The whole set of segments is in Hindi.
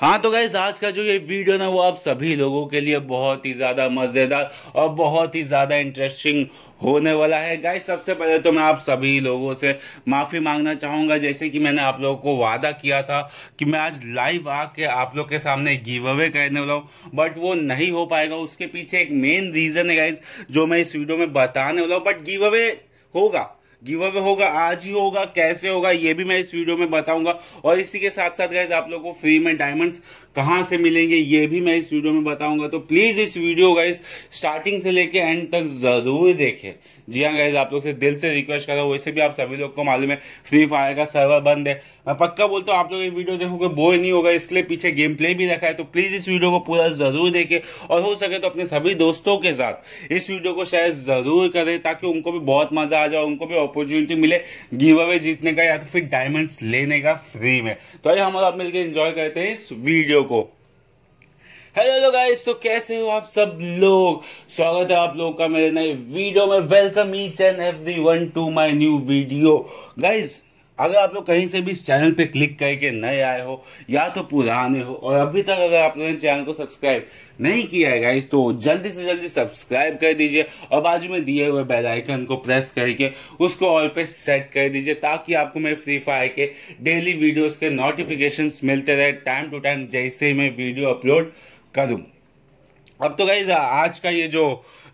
हाँ तो गाइज आज का जो ये वीडियो ना वो आप सभी लोगों के लिए बहुत ही ज़्यादा मज़ेदार और बहुत ही ज़्यादा इंटरेस्टिंग होने वाला है गाइज सबसे पहले तो मैं आप सभी लोगों से माफ़ी मांगना चाहूंगा जैसे कि मैंने आप लोगों को वादा किया था कि मैं आज लाइव आके आप लोग के सामने गिव अवे करने वाला हूँ बट वो नहीं हो पाएगा उसके पीछे एक मेन रीज़न है गाइज जो मैं इस वीडियो में बताने वाला हूँ बट गिव अवे होगा गिव अवे होगा आज ही होगा कैसे होगा ये भी मैं इस वीडियो में बताऊंगा और इसी के साथ साथ गैस आप लोग को फ्री में डायमंड्स कहाँ से मिलेंगे ये भी मैं इस वीडियो में बताऊंगा तो प्लीज इस वीडियो गाइज स्टार्टिंग से लेके एंड तक जरूर देखें जी हाँ गाइज आप लोग से दिल से रिक्वेस्ट कर रहा हूँ वैसे भी आप सभी लोग को मालूम है फ्री फायर का सर्वर बंद है मैं पक्का बोलता हूँ आप लोग ये वीडियो देखोगे बोर नहीं होगा इसलिए पीछे गेम प्ले भी रखा है तो प्लीज इस वीडियो को पूरा जरूर देखे और हो सके तो अपने सभी दोस्तों के साथ इस वीडियो को शेयर जरूर करें ताकि उनको भी बहुत मजा आ जाए उनको भी अपॉर्चुनिटी मिले गिव अवे जीतने का या तो फिर डायमंड्स लेने का फ्री में तो आइए हम आप मिलकर एंजॉय करते हैं इस वीडियो को हेलो हेलो गाइस तो कैसे हो आप सब लोग स्वागत है आप लोग का मेरे नए वीडियो में welcome each and every one to my new video guys अगर आप लोग कहीं से भी इस चैनल पे क्लिक करके नए आए हो या तो पुराने हो और अभी तक अगर आप लोगों ने चैनल को सब्सक्राइब नहीं किया है गाइस तो जल्दी से जल्दी सब्सक्राइब कर दीजिए और बाजू में दिए हुए बेल आइकन को प्रेस करके उसको ऑल पे सेट कर दीजिए ताकि आपको मेरे फ्री फायर के डेली वीडियोस के नोटिफिकेशन मिलते रहे टाइम टू टाइम जैसे मैं वीडियो अपलोड करूँ अब तो गाइज आज का ये जो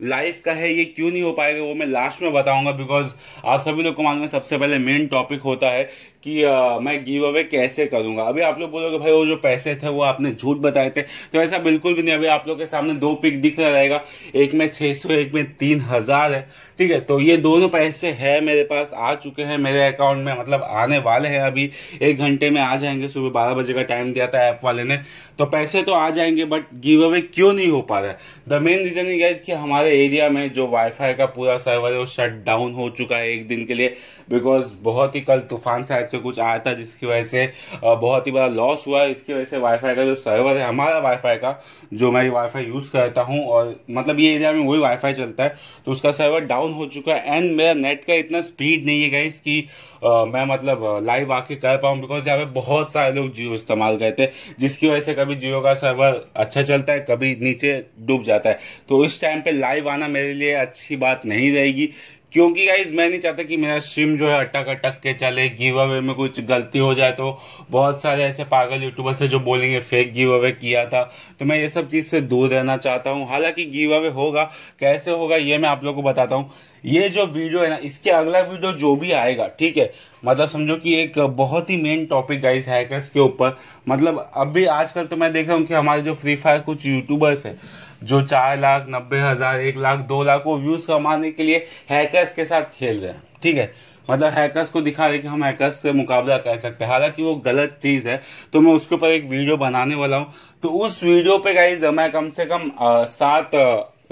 लाइफ का है ये क्यों नहीं हो पाएगा वो मैं लास्ट में बताऊंगा बिकॉज आप सभी लोग को मालूम है सबसे पहले मेन टॉपिक होता है कि आ, मैं गिव अवे कैसे करूंगा अभी आप लोग बोलोगे भाई वो जो पैसे थे वो आपने झूठ बताए थे तो ऐसा बिल्कुल भी नहीं अभी आप लोग के सामने दो पिक दिख रहा रहेगा एक में छह सौ एक में तीन हजार है ठीक है तो ये दोनों पैसे है मेरे पास आ चुके हैं मेरे अकाउंट में मतलब आने वाले हैं अभी एक घंटे में आ जाएंगे सुबह बारह बजे का टाइम दिया था ऐप वाले ने तो पैसे तो आ जाएंगे बट गिव अवे क्यों नहीं हो पा रहा है द मेन रीजन ये कि हमारे हमारे एरिया में जो वाईफाई का पूरा सर्वर है वो शट डाउन हो चुका है एक दिन के लिए बिकॉज बहुत ही कल तूफान साइड से कुछ आया था जिसकी वजह से बहुत ही बड़ा लॉस हुआ इसकी वजह से वाईफाई का जो सर्वर है हमारा वाईफाई का जो मैं वाईफाई यूज़ करता हूँ और मतलब ये एरिया में वही वाईफाई चलता है तो उसका सर्वर डाउन हो चुका है एंड मेरा नेट का इतना स्पीड नहीं है गाइस कि मैं मतलब लाइव आके कर पाऊँ बिकॉज यहाँ पे बहुत सारे लोग जियो इस्तेमाल करते हैं जिसकी वजह से कभी जियो का सर्वर अच्छा चलता है कभी नीचे डूब जाता है तो इस टाइम पे लाइव लाइव आना मेरे लिए अच्छी बात नहीं रहेगी क्योंकि गाइज मैं नहीं चाहता कि मेरा स्ट्रीम जो है अटक अटक के चले गिव अवे में कुछ गलती हो जाए तो बहुत सारे ऐसे पागल यूट्यूबर्स है जो बोलेंगे फेक गिव अवे किया था तो मैं ये सब चीज़ से दूर रहना चाहता हूँ हालांकि गिव अवे होगा कैसे होगा ये मैं आप लोग को बताता हूँ ये जो वीडियो है ना इसके अगला वीडियो जो भी आएगा ठीक है मतलब समझो कि एक बहुत ही मेन टॉपिक गाइस हैकर्स के ऊपर मतलब अभी आजकल तो मैं देख रहा हूँ कि हमारे जो फ्री फायर कुछ यूट्यूबर्स हैं जो चार लाख नब्बे हजार एक लाख दो लाख को व्यूज कमाने के लिए हैकर्स के साथ खेल रहे हैं ठीक है मतलब हैकर्स को दिखा रहे कि हम हैकर्स से मुकाबला कर सकते हैं हालांकि वो गलत चीज़ है तो मैं उसके ऊपर एक वीडियो बनाने वाला हूँ तो उस वीडियो पे गाइज मैं कम से कम सात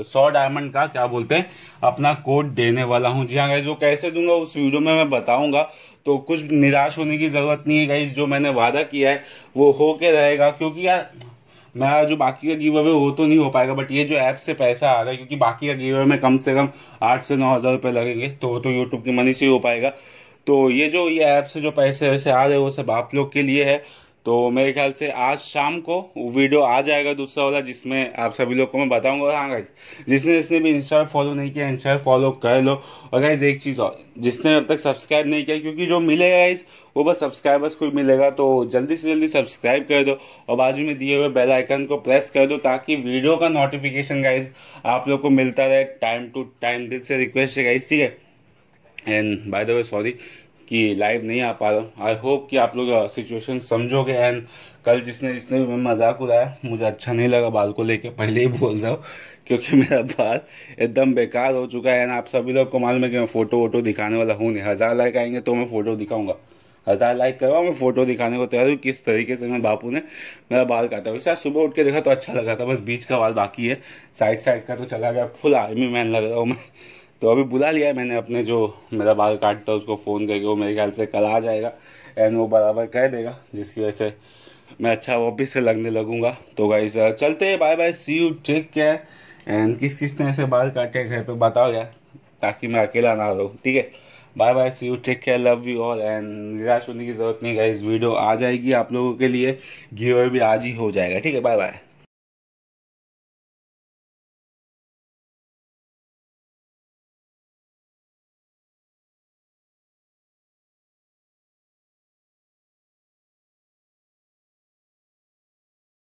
सौ डायमंड का क्या बोलते हैं अपना कोड देने वाला हूँ जी हाँ गाइज वो कैसे दूंगा उस वीडियो में मैं बताऊंगा तो कुछ निराश होने की ज़रूरत नहीं है गाइज जो मैंने वादा किया है वो हो के रहेगा क्योंकि यार मेरा जो बाकी का गिव अवे वो तो नहीं हो पाएगा बट ये जो ऐप से पैसा आ रहा है क्योंकि बाकी का गिव अवे में कम से कम आठ से नौ हज़ार रुपये लगेंगे तो तो यूट्यूब की मनी से ही हो पाएगा तो ये जो ये ऐप से जो पैसे वैसे आ रहे हैं वो सब आप लोग के लिए है तो मेरे ख्याल से आज शाम को वीडियो आ जाएगा दूसरा वाला जिसमें आप सभी लोग को मैं बताऊंगा हाँ गाइज जिसने जिसने भी इंस्टा फॉलो नहीं किया इंस्टा फॉलो कर लो और गाइज एक चीज़ और जिसने अब तक सब्सक्राइब नहीं किया क्योंकि जो मिलेगा गाइज वो बस सब्सक्राइबर्स को मिलेगा तो जल्दी से जल्दी सब्सक्राइब कर दो और बाजू में दिए हुए बेल आइकन को प्रेस कर दो ताकि वीडियो का नोटिफिकेशन गाइज आप लोग को मिलता रहे टाइम टू टाइम दिल से रिक्वेस्ट है गाइज ठीक है and by the way sorry कि लाइव नहीं आ पा रहा हूँ आई होप कि आप लोग सिचुएशन uh, समझोगे एंड कल जिसने जिसने भी मैं मजाक उड़ाया मुझे अच्छा नहीं लगा बाल को लेके पहले ही बोल रहा हूँ क्योंकि मेरा बाल एकदम बेकार हो चुका है एंड आप सभी लोग को मालूम है कि मैं फ़ोटो वोटो दिखाने वाला हूँ नहीं हज़ार लाइक आएंगे तो मैं फ़ोटो दिखाऊंगा हज़ार लाइक करवा मैं फ़ोटो दिखाने को तैयार हूँ किस तरीके से मैं बापू ने मेरा बाल काटा वैसे शायद सुबह उठ के देखा तो अच्छा लगा था बस बीच का बाल बाकी है साइड साइड का तो चला गया फुल आर्मी मैन लग रहा हूँ मैं तो अभी बुला लिया है मैंने अपने जो मेरा बाल काटता है उसको फ़ोन करके वो मेरे ख्याल से कल आ जाएगा एंड वो बराबर कह देगा जिसकी वजह से मैं अच्छा ऑफिस से लगने लगूंगा तो गाई सर चलते हैं bye bye see you take care and किस किस ने ऐसे बाल काटे घर तो बताओ यार ताकि मैं अकेला ना रहूँ ठीक है bye bye see you take care love you all and निराश होने की जरूरत नहीं गई वीडियो आ जाएगी आप लोगों के लिए गिवर भी आज ही हो जाएगा ठीक है बाय बाय